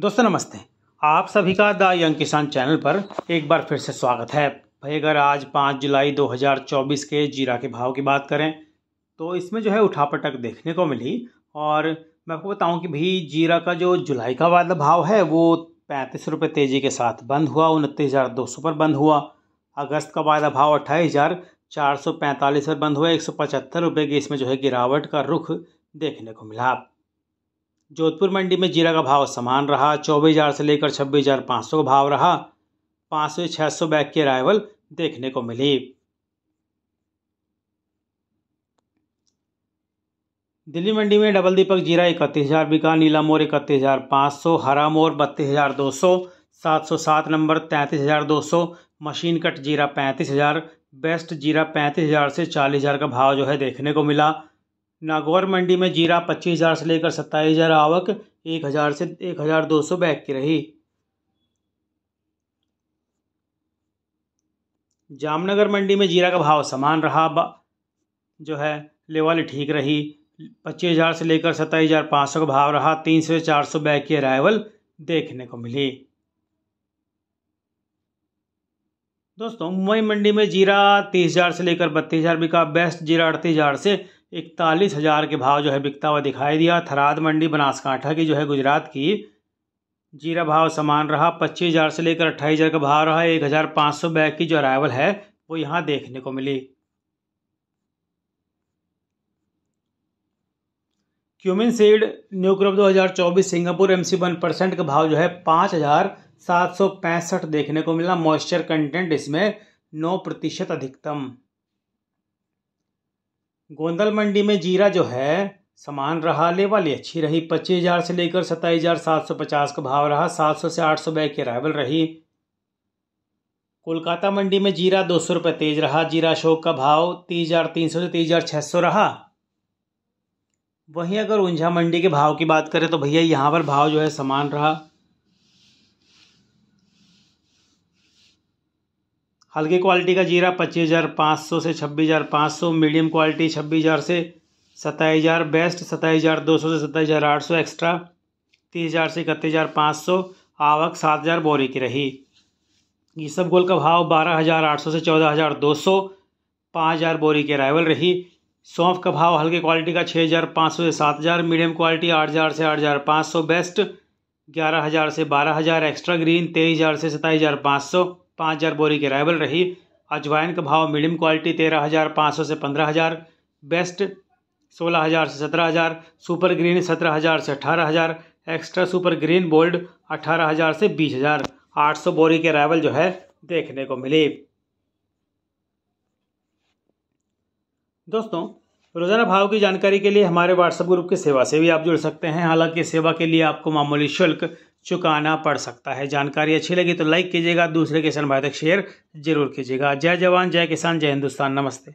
दोस्तों नमस्ते आप सभी का द यंग किसान चैनल पर एक बार फिर से स्वागत है भाई अगर आज 5 जुलाई 2024 के जीरा के भाव की बात करें तो इसमें जो है उठापटक देखने को मिली और मैं आपको बताऊं कि भाई जीरा का जो जुलाई का वाला भाव है वो पैंतीस रुपये तेजी के साथ बंद हुआ उनतीस हज़ार दो सौ पर बंद हुआ अगस्त का वायदा भाव अट्ठाईस हज़ार चार सौ पैंतालीस पर बंद हुआ एक सौ पचहत्तर रुपये की इसमें जो है गिरावट का रुख देखने को मिला जोधपुर मंडी में जीरा का भाव समान रहा चौबीस हज़ार से लेकर छब्बीस हज़ार पाँच सौ का भाव रहा पाँच सौ छः सौ बैग की अराइवल देखने को मिली दिल्ली मंडी में डबल दीपक जीरा इकतीस हज़ार बिका नीला मोर इकतीस हज़ार पाँच सौ हरा मोर बत्तीस हज़ार दो सौ सात सौ सात नंबर तैंतीस हज़ार दो सौ मशीन कट जीरा पैंतीस हज़ार बेस्ट जीरा पैंतीस हज़ार से चालीस हज़ार का भाव जो है देखने को मिला नागौर मंडी में जीरा पच्चीस हज़ार से लेकर सत्ताईस हज़ार आवक एक हज़ार से एक हज़ार दो सौ बैग की रही जामनगर मंडी में जीरा का भाव समान रहा जो है लेवाली ठीक रही पच्चीस हज़ार से लेकर सत्ताईस हज़ार पाँच सौ का भाव रहा तीन सौ से चार सौ बैग की अराइवल देखने को मिली दोस्तों मुंबई मंडी में जीरा तीस हज़ार से लेकर बत्तीस हज़ार बिका बेस्ट जीरा अड़तीस हज़ार से इकतालीस हज़ार के भाव जो है बिकता हुआ दिखाई दिया थराद मंडी बनासकांठा की जो है गुजरात की जीरा भाव समान रहा पच्चीस हज़ार से लेकर अट्ठाईस हज़ार का भाव रहा एक हज़ार पाँच सौ बैग की जो अराइवल है वो यहाँ देखने को मिली cumin seed new crop 2024 Singapore M C one percent का भाव जो है पाँच हज़ार सात सौ पैंसठ देखने को मिला मॉइस्चर कंटेंट इसमें नौ प्रतिशत अधिकतम गोंदल मंडी में जीरा जो है समान रहा वाली अच्छी रही पच्चीस हजार से लेकर सत्ताईस हजार सात सौ पचास का भाव रहा सात सौ से आठ सौ बैग की अराइवल रही कोलकाता मंडी में जीरा दो सौ रुपये तेज रहा जीरा शोक का भाव तीस हजार तीन सौ से तीस हजार छः सौ रहा वहीं अगर ऊंझा मंडी के भाव की बात करें तो भैया यहाँ पर भाव जो है समान रहा हल्की क्वालिटी का जीरा पच्चीस हज़ार पाँच सौ से छब्बीस हज़ार पाँच सौ मीडियम क्वालिटी छब्बीस हज़ार से सत्ताईस हज़ार बेस्ट सत्ताईस हज़ार दो सौ से सत्ताईस हज़ार आठ सौ एक्स्ट्रा तीस हज़ार से इकतीस हज़ार पाँच सौ आवक सात हज़ार बोरी की रही ये सब गोल का भाव बारह हज़ार आठ सौ से चौदह हज़ार दो सौ पाँच हज़ार बोरी की अराइवल रही सौंफ का भाव हल्के क्वालिटी का छः हज़ार पाँच सौ से सात हज़ार मीडियम क्वालिटी आठ हज़ार से आठ हज़ार पाँच सौ बेस्ट ग्यारह हज़ार से बारह हज़ार एक्स्ट्रा ग्रीन तेईस हज़ार से सताईस हज़ार पाँच सौ पाँच हज़ार बोरी की अराइवल रही अजवाइन का भाव मीडियम क्वालिटी तेरह हज़ार पाँच सौ से पंद्रह हज़ार बेस्ट सोलह हज़ार से सत्रह हज़ार सुपर ग्रीन सत्रह हज़ार से अठारह हज़ार एक्स्ट्रा सुपर ग्रीन बोल्ड अठारह हज़ार से बीस हज़ार आठ सौ बोरी के अराइवल जो है देखने को मिली दोस्तों रोज़ाना भाव की जानकारी के लिए हमारे व्हाट्सएप ग्रुप की सेवा से भी आप जुड़ सकते हैं हालांकि सेवा के लिए आपको मामूली शुल्क चुकाना पड़ सकता है जानकारी अच्छी लगी तो लाइक कीजिएगा दूसरे किसान भाई तक शेयर जरूर कीजिएगा जय जवान जय किसान जय हिंदुस्तान नमस्ते